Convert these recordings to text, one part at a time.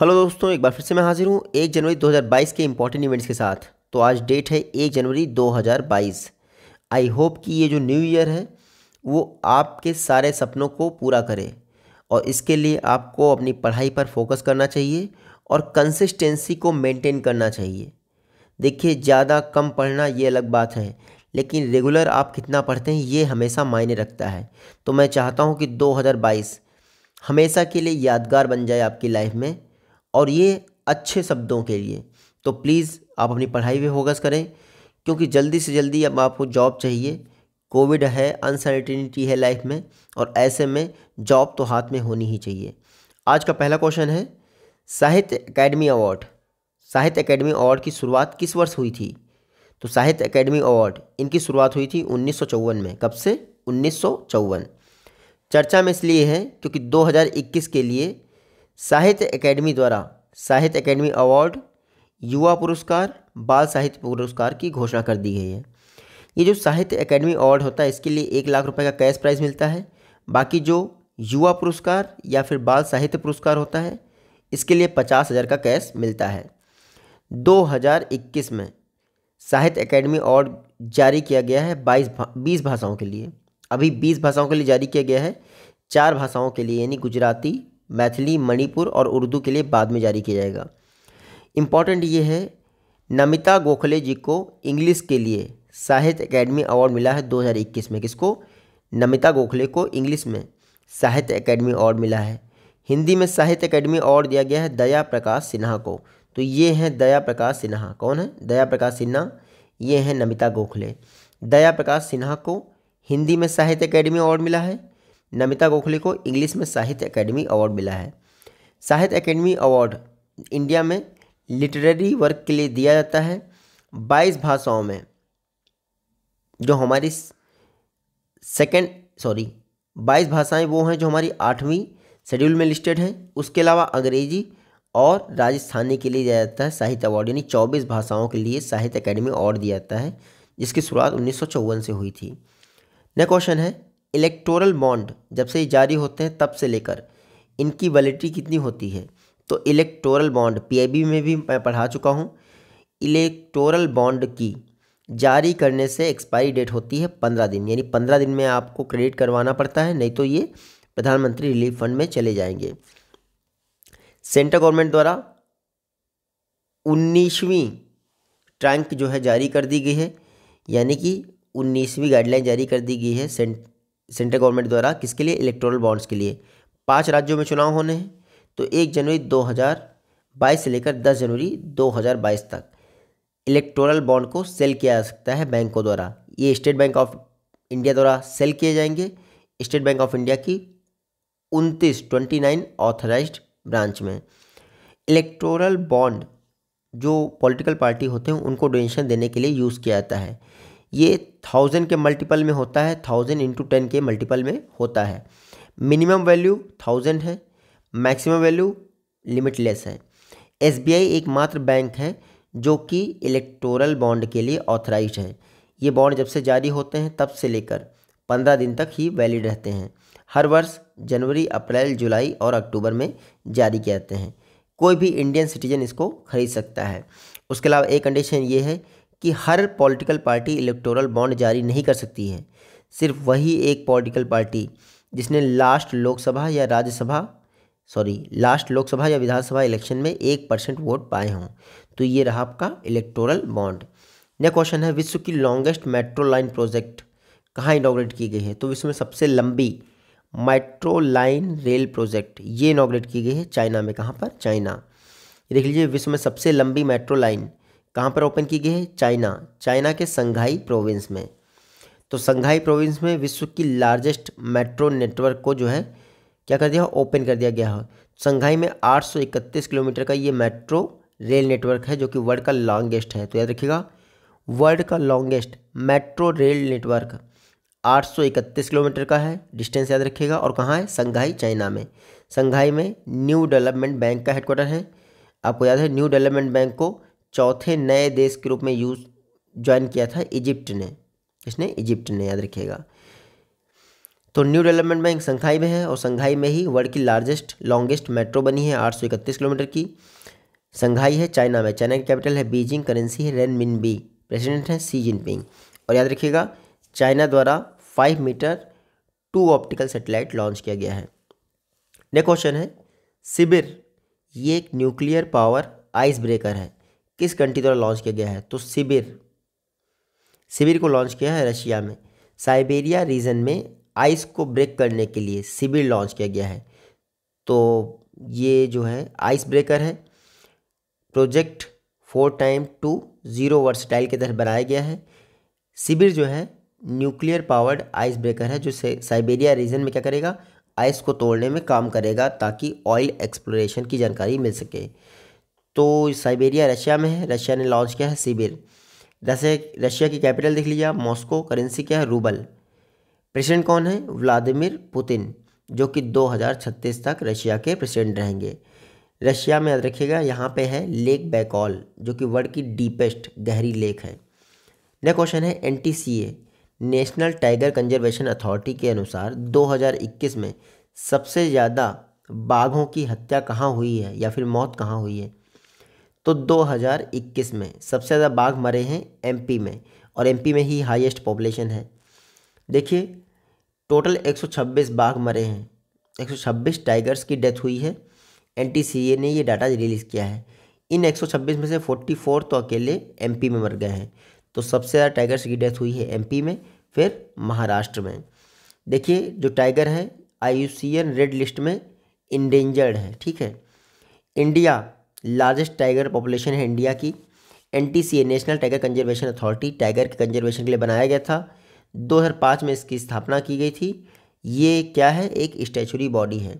hello दोस्तों एक बार फिर से मैं हाजिर हूँ एक जनवरी 2022 के इम्पॉर्टेंट इवेंट्स के साथ तो आज डेट है एक जनवरी 2022 आई होप कि ये जो न्यू ईयर है वो आपके सारे सपनों को पूरा करे और इसके लिए आपको अपनी पढ़ाई पर फोकस करना चाहिए और कंसिस्टेंसी को मेंटेन करना चाहिए देखिए ज़्यादा कम पढ़ना ये अलग बात है लेकिन रेगुलर आप कितना पढ़ते हैं ये हमेशा मायने रखता है तो मैं चाहता हूँ कि 2022 हमेशा के लिए यादगार बन जाए आपकी लाइफ में और ये अच्छे शब्दों के लिए तो प्लीज़ आप अपनी पढ़ाई पे फोकस करें क्योंकि जल्दी से जल्दी अब आपको जॉब चाहिए कोविड है अनसर्टिनिटी है लाइफ में और ऐसे में जॉब तो हाथ में होनी ही चाहिए आज का पहला क्वेश्चन है साहित्य अकेडमी अवार्ड साहित्य अकेडमी अवार्ड की शुरुआत किस वर्ष हुई थी तो साहित्य अकेडमी अवार्ड इनकी शुरुआत हुई थी उन्नीस में कब से उन्नीस चर्चा में इसलिए है क्योंकि 2021 के लिए साहित्य अकेडमी द्वारा साहित्य अकेडमी अवार्ड युवा पुरस्कार बाल साहित्य पुरस्कार की घोषणा कर दी गई है ये जो साहित्य अकेडमी अवार्ड होता है इसके लिए एक लाख रुपए का कैश प्राइज मिलता है बाकी जो युवा पुरस्कार या फिर बाल साहित्य पुरस्कार होता है इसके लिए पचास हज़ार का कैश मिलता है 2021 में साहित्य अकेडमी अवार्ड जारी किया गया है बाईस बीस भाषाओं के लिए अभी बीस भाषाओं के लिए जारी किया गया है चार भाषाओं के लिए यानी गुजराती मैथिली मणिपुर और उर्दू के लिए बाद में जारी किया जाएगा इम्पॉर्टेंट ये है नमिता गोखले जी को इंग्लिश के लिए साहित्य अकेडमी अवार्ड मिला है 2021 में किसको नमिता गोखले को इंग्लिश में साहित्य अकेडमी अवार्ड मिला है हिंदी में साहित्य अकेडमी अवार्ड दिया गया है दया प्रकाश सिन्हा को तो ये हैं दया प्रकाश सिन्हा कौन है दया प्रकाश सिन्हा ये हैं नमिता गोखले दया प्रकाश सिन्हा को हिंदी में साहित्य अकेडमी अवार्ड मिला है नमिता गोखले को इंग्लिश में साहित्य अकेडमी अवार्ड मिला है साहित्य अकेडमी अवार्ड इंडिया में लिटरेरी वर्क के लिए दिया जाता है बाईस भाषाओं में जो हमारी सेकेंड सॉरी बाईस भाषाएं वो हैं जो हमारी आठवीं शेड्यूल में लिस्टेड हैं उसके अलावा अंग्रेजी और राजस्थानी के लिए दिया जाता है साहित्य अवार्ड यानी चौबीस भाषाओं के लिए साहित्य अकेडमी अवार्ड दिया जाता है जिसकी शुरुआत उन्नीस से हुई थी नेक्स्ट क्वेश्चन है इलेक्टोरल बॉन्ड जब से ये जारी होते हैं तब से लेकर इनकी वैलिडिटी कितनी होती है तो इलेक्टोरल बॉन्ड पीआईबी में भी मैं पढ़ा चुका हूँ इलेक्टोरल बॉन्ड की जारी करने से एक्सपायरी डेट होती है पंद्रह दिन यानी पंद्रह दिन में आपको क्रेडिट करवाना पड़ता है नहीं तो ये प्रधानमंत्री रिलीफ फंड में चले जाएंगे सेंट्रल गवर्नमेंट द्वारा उन्नीसवीं ट्रैंक जो है जारी कर दी गई है यानी कि उन्नीसवीं गाइडलाइन जारी कर दी गई है सेंट सेंट्रल गवर्नमेंट द्वारा किसके लिए इलेक्ट्रोल बॉन्ड्स के लिए पाँच राज्यों में चुनाव होने हैं तो एक जनवरी 2022 से लेकर 10 जनवरी 2022 तक इलेक्टोरल बॉन्ड को सेल किया जा सकता है बैंकों द्वारा ये स्टेट बैंक ऑफ इंडिया द्वारा सेल किए जाएंगे स्टेट बैंक ऑफ इंडिया की उनतीस ट्वेंटी नाइन ऑथराइज ब्रांच में इलेक्ट्रोरल बॉन्ड जो पॉलिटिकल पार्टी होते हैं उनको डोनेशन देने के लिए यूज़ किया जाता है ये थाउजेंड के मल्टीपल में होता है थाउजेंड इंटू टेन के मल्टीपल में होता है मिनिमम वैल्यू थाउजेंड है मैक्सिमम वैल्यू लिमिटलेस है एस एकमात्र बैंक है जो कि इलेक्टोरल बॉन्ड के लिए ऑथराइज है ये बॉन्ड जब से जारी होते हैं तब से लेकर पंद्रह दिन तक ही वैलिड रहते हैं हर वर्ष जनवरी अप्रैल जुलाई और अक्टूबर में जारी किए जाते हैं कोई भी इंडियन सिटीजन इसको खरीद सकता है उसके अलावा एक कंडीशन ये है कि हर पॉलिटिकल पार्टी इलेक्टोरल बॉन्ड जारी नहीं कर सकती है सिर्फ वही एक पॉलिटिकल पार्टी जिसने लास्ट लोकसभा या राज्यसभा सॉरी लास्ट लोकसभा या विधानसभा इलेक्शन में एक परसेंट वोट पाए हों तो ये रहा आपका इलेक्टोरल बॉन्ड नेक्स्ट क्वेश्चन है विश्व की लॉन्गेस्ट मेट्रो लाइन प्रोजेक्ट कहाँ इनाग्रेट की गई है तो विश्व में सबसे लंबी मेट्रो लाइन रेल प्रोजेक्ट ये इनाग्रेट की गई है चाइना में कहाँ पर चाइना देख लीजिए विश्व में सबसे लंबी मेट्रो लाइन कहाँ पर ओपन की गई है चाइना चाइना के संघाई प्रोविंस में तो संघाई प्रोविंस में विश्व की लार्जेस्ट मेट्रो नेटवर्क को जो है क्या कर दिया ओपन कर दिया गया है संघाई में 831 किलोमीटर का ये मेट्रो रेल नेटवर्क है जो कि वर्ल्ड का लॉन्गेस्ट है तो याद रखिएगा वर्ल्ड का longest metro rail network 831 kilometre का है डिस्टेंस याद रखिएगा और कहाँ है संघाई चाइना में संघाई में न्यू डेवलपमेंट बैंक का हेडक्वार्टर है आपको याद है न्यू डेवलपमेंट बैंक को चौथे नए देश के रूप में यूज ज्वाइन किया था इजिप्ट ने इसने इजिप्ट ने याद रखिएगा तो न्यू डेवलपमेंट बैंक संघाई में है और संघाई में ही वर्ल्ड की लार्जेस्ट लॉन्गेस्ट मेट्रो बनी है आठ किलोमीटर की संघाई है चाइना में चाइना की कैपिटल है बीजिंग करेंसी है रेन मिन बी प्रेसिडेंट है सी जिनपिंग और याद रखिएगा चाइना द्वारा five metre two optical satellite launch किया गया है नेक्स्ट क्वेश्चन है सिबिर ये एक न्यूक्लियर पावर आइस ब्रेकर है किस कंट्री द्वारा लॉन्च किया गया है तो सिबिर शिविर को लॉन्च किया है रशिया में साइबेरिया रीजन में आइस को ब्रेक करने के लिए शिविर लॉन्च किया गया है तो ये जो है आइस ब्रेकर है project four time two zero versatile के तहत बनाया गया है शिविर जो है न्यूक्लियर पावर्ड आइस ब्रेकर है जो साइबेरिया रीजन में क्या करेगा आइस को तोड़ने में काम करेगा ताकि ऑयल एक्सप्लोरेशन की जानकारी मिल सके तो साइबेरिया रशिया में है रशिया ने लॉन्च किया है सिबिर जैसे रशिया की कैपिटल देख लीजिए मॉस्को करेंसी क्या है रूबल प्रेसिडेंट कौन है व्लादिमिर पुतिन जो कि 2036 तक रशिया के प्रेसिडेंट रहेंगे रशिया में याद रखिएगा यहाँ पे है लेक बैकॉल जो कि वर्ल्ड की डीपेस्ट गहरी लेक है नेक्स्ट क्वेश्चन है an National Tiger Conservation Authority के अनुसार 2021 में सबसे ज़्यादा बाघों की हत्या कहाँ हुई है या फिर मौत कहाँ हुई है तो 2021 में सबसे ज़्यादा बाघ मरे हैं एमपी में और एमपी में ही हाईएस्ट पॉपुलेशन है देखिए टोटल 126 बाघ मरे हैं 126 टाइगर्स की डेथ हुई है एनटीसीए ने ये डाटा रिलीज़ किया है इन 126 में से 44 तो अकेले एमपी में मर गए हैं तो सबसे ज़्यादा टाइगर्स की डेथ हुई है एम में फिर महाराष्ट्र में देखिए जो टाइगर है आई रेड लिस्ट में इंडेंजर्ड है ठीक है इंडिया लार्जेस्ट टाइगर पॉपुलेशन है इंडिया की an National Tiger Conservation Authority tiger के कंजर्वेशन के लिए बनाया गया था 2005 में इसकी स्थापना की गई थी ये क्या है एक स्टैचुरी बॉडी है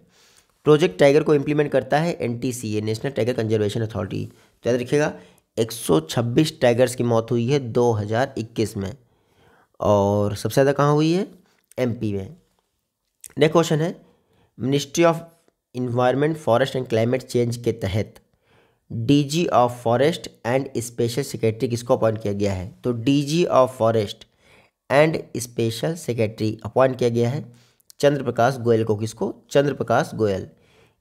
प्रोजेक्ट टाइगर को इम्प्लीमेंट करता है an National Tiger Conservation Authority तो याद रखिएगा 126 टाइगर्स की मौत हुई है 2021 में और सबसे ज़्यादा कहाँ हुई है एम में नेक्स्ट क्वेश्चन है Ministry of Environment Forest and Climate change के तहत DG of forest and special secretary किसको अपॉइंट किया गया है तो DG of forest and special secretary appoint किया गया है चंद्र प्रकाश गोयल को किसको चंद्र प्रकाश गोयल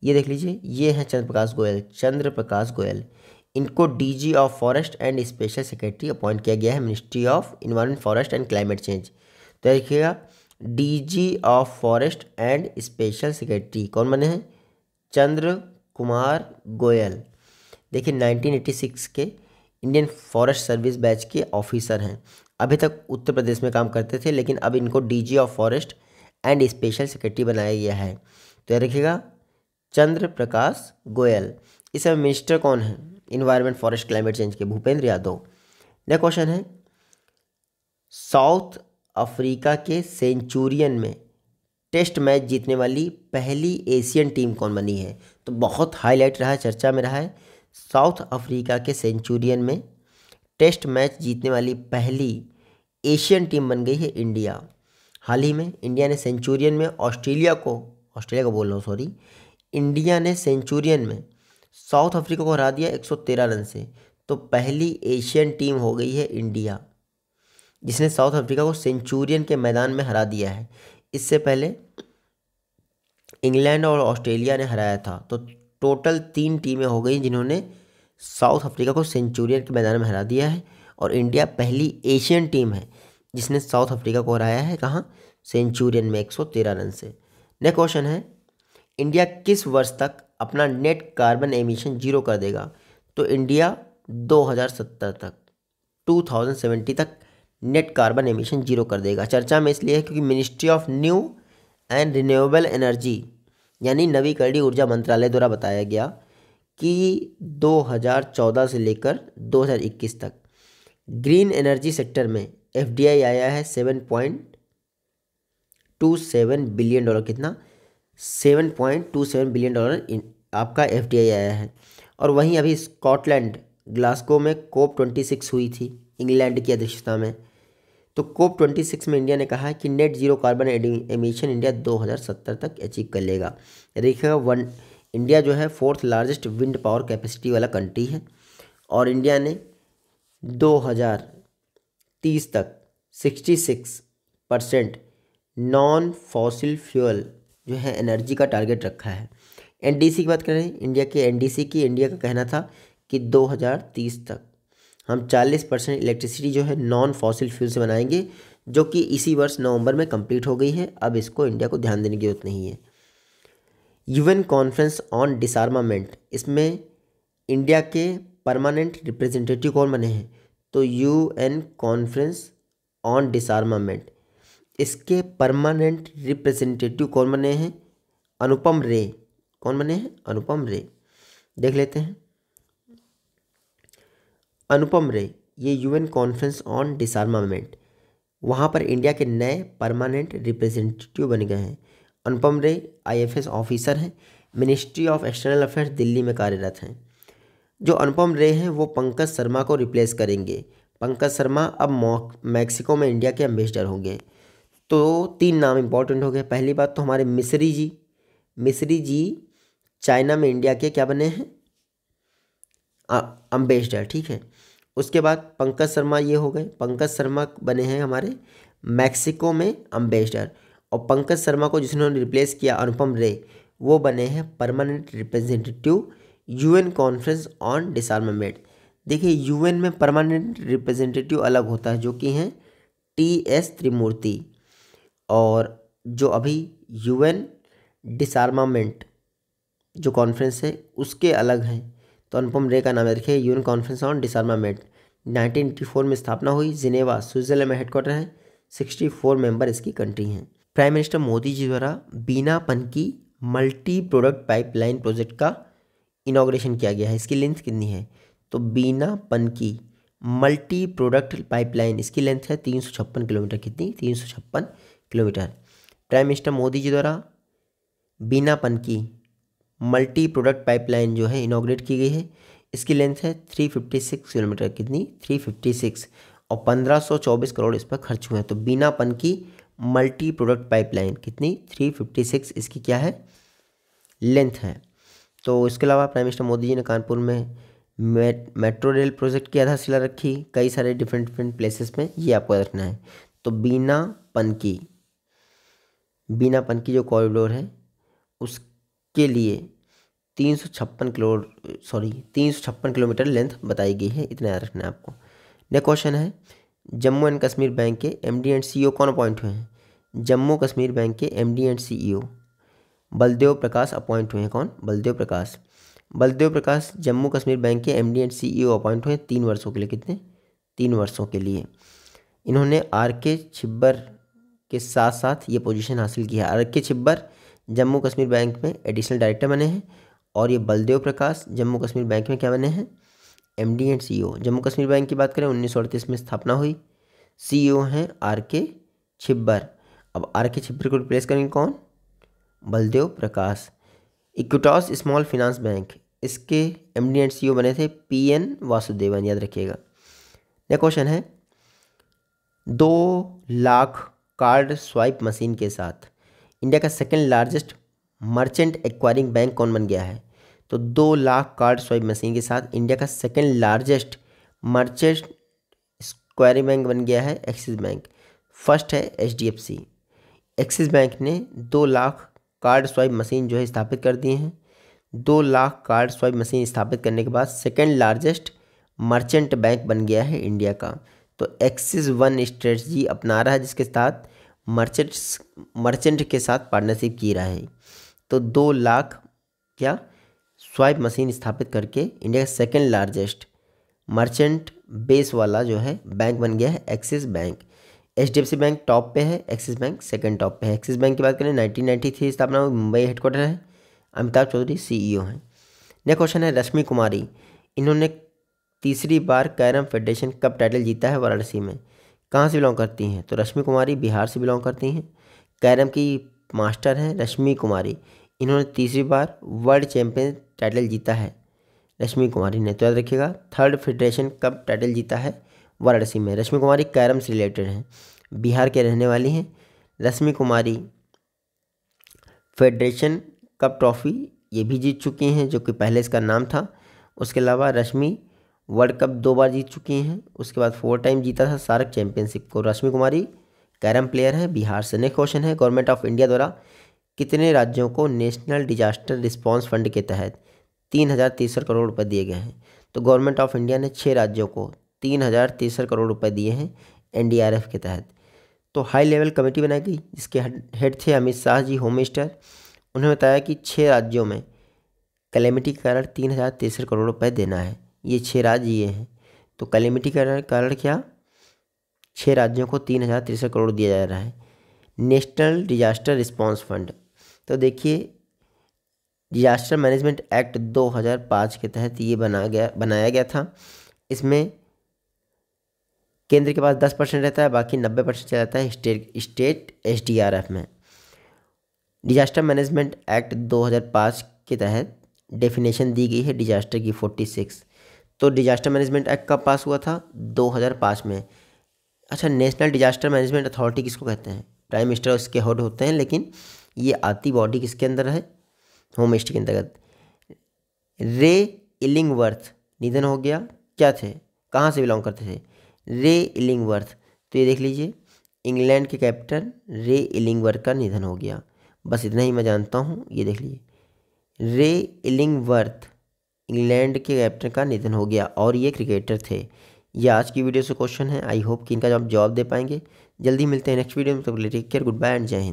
ये देख लीजिए ये हैं चंद्र प्रकाश गोयल चंद्र प्रकाश गोयल इनको DG of forest and special secretary appoint किया गया है Ministry of Environment Forest and Climate Change तो देखिएगा DG of forest and special secretary कौन बने हैं चंद्र कुमार गोयल देखिए 1986 के इंडियन फॉरेस्ट सर्विस बैच के ऑफिसर हैं अभी तक उत्तर प्रदेश में काम करते थे लेकिन अब इनको DG of forest and special secretary बनाया गया है तो याद रखिएगा चंद्र प्रकाश गोयल इस समय मिनिस्टर कौन है इन्वायरमेंट फॉरेस्ट क्लाइमेट चेंज के भूपेंद्र यादव नेक्स्ट क्वेश्चन है साउथ अफ्रीका के सेंचुरियन में टेस्ट मैच जीतने वाली पहली एशियन टीम कौन बनी है तो बहुत हाईलाइट रहा चर्चा में रहा है साउथ अफ्रीका के सेंचुरियन में टेस्ट मैच जीतने वाली पहली एशियन टीम बन गई है इंडिया हाल ही में इंडिया ने सेंचुरियन में ऑस्ट्रेलिया को ऑस्ट्रेलिया को बोल रहा हूँ सॉरी इंडिया ने सेंचुरियन में साउथ अफ्रीका को हरा दिया 113 रन से तो पहली एशियन टीम हो गई है इंडिया जिसने साउथ अफ्रीका को सेंचुरियन के मैदान में हरा दिया है इससे पहले इंग्लैंड और ऑस्ट्रेलिया ने हराया था तो टोटल तीन टीमें हो गई जिन्होंने साउथ अफ्रीका को सेंचुरियन के मैदान में हरा दिया है और इंडिया पहली एशियन टीम है जिसने साउथ अफ्रीका को हराया है कहाँ सेंचुरियन में 113 रन से नेक्स्ट क्वेश्चन है इंडिया किस वर्ष तक अपना नेट कार्बन एमिशन जीरो कर देगा तो इंडिया 2070 तक 2070 तक नेट कार्बन एमिशन जीरो कर देगा चर्चा में इसलिए है क्योंकि Ministry of New and Renewable Energy यानी नवीकरणीय ऊर्जा मंत्रालय द्वारा बताया गया कि 2014 से लेकर 2021 तक ग्रीन एनर्जी सेक्टर में एफ आया है seven point two seven billion dollar कितना seven point two seven billion dollar आपका एफ आया है और वहीं अभी स्कॉटलैंड ग्लास्को में कोप ट्वेंटी सिक्स हुई थी इंग्लैंड की अध्यक्षता में तो कोप 26 में इंडिया ने कहा है कि net zero carbon emission India 2070 तक अचीव कर लेगा देखिएगा वन इंडिया जो है fourth largest wind power capacity वाला कंट्री है और इंडिया ने 2030 तक 66 परसेंट नॉन फॉसिल फ्यूल जो है एनर्जी का टारगेट रखा है एनडीसी की बात करें इंडिया के एनडीसी की इंडिया का कहना था कि 2030 तक हम 40 परसेंट इलेक्ट्रिसिटी जो है नॉन फॉसिल फ्यूल से बनाएंगे जो कि इसी वर्ष नवंबर में कंप्लीट हो गई है अब इसको इंडिया को ध्यान देने की जरूरत नहीं है यूएन कॉन्फ्रेंस ऑन डिसआर्मामेंट इसमें इंडिया के परमानेंट रिप्रेजेंटेटिव कौन बने हैं तो यूएन कॉन्फ्रेंस ऑन डिसआर्मामेंट इसके परमानेंट रिप्रेजेंटेटिव कौन बने हैं अनुपम रे कौन बने हैं अनुपम रे देख लेते हैं अनुपम रे ये यूएन कॉन्फ्रेंस ऑन डिसआर्मामेंट वहाँ पर इंडिया के नए परमानेंट रिप्रेजेंटेटिव बन गए हैं अनुपम रे आईएफएस ऑफिसर हैं Ministry of External Affairs Delhi में कार्यरत हैं जो अनुपम रे हैं वो पंकज शर्मा को रिप्लेस करेंगे पंकज शर्मा अब मैक्सिको में इंडिया के एम्बेसडर होंगे तो तीन नाम इंपॉर्टेंट हो गए पहली बात तो हमारे मिसरी जी मिसरी जी चाइना में इंडिया के क्या बने हैं अम्बेसडर ठीक है उसके बाद पंकज शर्मा ये हो गए पंकज शर्मा बने हैं हमारे मैक्सिको में अम्बेसडर और पंकज शर्मा को जिसने रिप्लेस किया अनुपम रे वो बने हैं permanent representative UN conference on disarmament देखिए यूएन में परमानेंट रिप्रेजेंटेटिव अलग होता है जो कि हैं टी एस त्रिमूर्ति और जो अभी यूएन डिसआर्मामेंट जो कॉन्फ्रेंस है उसके अलग हैं तो अनुपम रे का नाम है रखिए यून कॉन्फ्रेंस ऑन डिसआर्मामेंट 1984 में स्थापना हुई जिनेवा स्विट्जरलैंड में हेडक्वार्टर है 64 मेंबर इसकी कंट्री हैं प्राइम मिनिस्टर मोदी जी द्वारा बीनापन की मल्टी प्रोडक्ट पाइपलाइन प्रोजेक्ट का इनाग्रेशन किया गया है इसकी लेंथ कितनी है तो बीनापन की मल्टी प्रोडक्ट पाइपलाइन इसकी लेंथ है तीन किलोमीटर कितनी तीन kilometre prime minister Modi ji द्वारा बीनापन की मल्टी प्रोडक्ट पाइपलाइन जो है इनाग्रेट की गई है इसकी लेंथ है 356 किलोमीटर कितनी 356 और 1524 करोड़ इस पर खर्च हुए हैं तो बीनापन की मल्टी प्रोडक्ट पाइपलाइन कितनी 356 इसकी क्या है लेंथ है तो इसके अलावा प्राइम मिनिस्टर मोदी जी ने कानपुर में मेट्रो रेल प्रोजेक्ट की आधारशिला रखी कई सारे डिफरेंट डिफरेंट प्लेसेस में ये आपको रखना है तो बीना पनकी बीना पनकी जो कॉरिडोर है उसके लिए तीन सौ छप्पन किलो सॉरी तीन सौ छप्पन किलोमीटर लेंथ बताई गई है इतना याद रखना है आपको नेक्स्ट क्वेश्चन है जम्मू एंड कश्मीर बैंक के M D and C E कौन अपॉइंट हुए हैं जम्मू कश्मीर बैंक के M D and C E O Baldev Prakash appoint हुए हैं कौन बलदेव प्रकाश बलदेव प्रकाश जम्मू कश्मीर बैंक के M D and C E O appoint हुए तीन वर्षों के लिए कितने तीन वर्षों के लिए इन्होंने आर के छिब्बर के साथ साथ ये पोजीशन हासिल की है R K Chhibber Jammu Kashmir Bank में एडिशनल डायरेक्टर बने हैं और ये बलदेव प्रकाश जम्मू कश्मीर बैंक में क्या बने हैं M D and C Jammu Kashmir Bank की बात करें उन्नीस में स्थापना हुई सी e हैं आर के छिब्बर अब आर के छिब्बर को रिप्लेस करेंगे कौन Baldev Prakash Equitas small finance bank इसके एम डी एंड सी बने थे पी एन वासुदेवन याद रखिएगा यह क्वेश्चन है दो लाख कार्ड स्वाइप मशीन के साथ इंडिया का second largest merchant acquiring bank कौन बन गया है तो दो लाख कार्ड स्वाइप मशीन के साथ इंडिया का second largest merchant acquiring bank बन गया है एक्सिस बैंक फर्स्ट है H D F C Axis Bank ने दो लाख कार्ड स्वाइप मशीन जो है स्थापित कर दिए हैं दो लाख कार्ड स्वाइप मशीन स्थापित करने के बाद सेकेंड लार्जेस्ट मर्चेंट बैंक बन गया है इंडिया का तो एक्सिस वन स्ट्रेटजी अपना रहा है जिसके साथ मर्चेंट्स मर्चेंट के साथ पार्टनरशिप की रहा है तो दो लाख क्या स्वाइप मशीन स्थापित करके इंडिया का सेकेंड लार्जेस्ट मर्चेंट बेस वाला जो है बैंक बन गया है Axis Bank H D F C bank top पे है एक्सिस बैंक सेकेंड टॉप पे है एक्सिस बैंक की बात करें नाइनटीन थ्री स्थापना हुई मुंबई हेडक्वार्टर है अमिताभ चौधरी सी ई ओ हैं नेक्स्ट क्वेश्चन है रश्मि कुमारी इन्होंने तीसरी बार कैरम फेडरेशन कप टाइटल जीता है वाराणसी में कहाँ से बिलोंग करती हैं तो रश्मि कुमारी बिहार से बिलोंग करती हैं कैरम की मास्टर हैं रश्मि कुमारी इन्होंने तीसरी बार वर्ल्ड चैंपियन टाइटल जीता है रश्मि कुमारी ने तो याद रखिएगा थर्ड फेडरेशन कप टाइटल जीता है वाराणसी में रश्मि कुमारी कैरम से रिलेटेड हैं बिहार के रहने वाली हैं Rashmi Kumari federation cup trophy ये भी जीत चुकी हैं जो कि पहले इसका नाम था उसके अलावा रश्मि वर्ल्ड कप दो बार जीत चुकी हैं उसके बाद फोर टाइम जीता था सारक चैंपियनशिप को रश्मि कुमारी कैरम प्लेयर है बिहार से नेक्स्ट क्वेश्चन है गवर्नमेंट ऑफ इंडिया द्वारा कितने राज्यों को नेशनल डिजास्टर रिस्पांस फंड के तहत तीन हज़ार तीसर करोड़ रुपए दिए गए हैं तो गवर्नमेंट ऑफ इंडिया ने छः राज्यों को तीन हज़ार तीसर करोड़ रुपए दिए हैं एनडीआरएफ के तहत तो हाई लेवल कमेटी बनाई गई जिसके हेड थे अमित शाह जी होम मिनिस्टर उन्होंने बताया कि छः राज्यों में कैलेमिटी के कारण तीन हज़ार तीसर करोड़ रुपए देना है ये छः राज्य ये हैं तो कैलेमिटी के कारण क्या छः राज्यों को तीन हज़ार तिरसठ करोड़ दिया जा रहा है नेशनल डिजास्टर रिस्पांस फंड तो देखिए डिजास्टर मैनेजमेंट एक्ट 2005 के तहत ये बना गया बनाया गया था इसमें केंद्र के पास 10 परसेंट रहता है बाकी 90 परसेंट चला जाता है स्टेट स्टेट एफ में डिजास्टर मैनेजमेंट एक्ट 2005 के तहत डेफिनेशन दी गई है डिजास्टर की 46 तो डिजास्टर मैनेजमेंट एक्ट कब पास हुआ था 2005 में अच्छा नेशनल डिजास्टर मैनेजमेंट अथॉरिटी किसको कहते हैं प्राइम मिनिस्टर उसके हेड होते हैं लेकिन ये आती बॉडी किसके अंदर है होमेस्ट के अंतर्गत रे इलिंगवर्थ निधन हो गया क्या थे कहाँ से बिलोंग करते थे रे इलिंगवर्थ तो ये देख लीजिए इंग्लैंड के कैप्टन रे इलिंगवर्थ का निधन हो गया बस इतना ही मैं जानता हूँ ये देख लीजिए रे इलिंगवर्थ इंग्लैंड के कैप्टन का निधन हो गया और ये क्रिकेटर थे ये आज की वीडियो से क्वेश्चन है आई होप कि इनका जब जवाब दे पाएंगे जल्दी मिलते हैं नेक्स्ट वीडियो में तब तो take care good bye and Jai Hind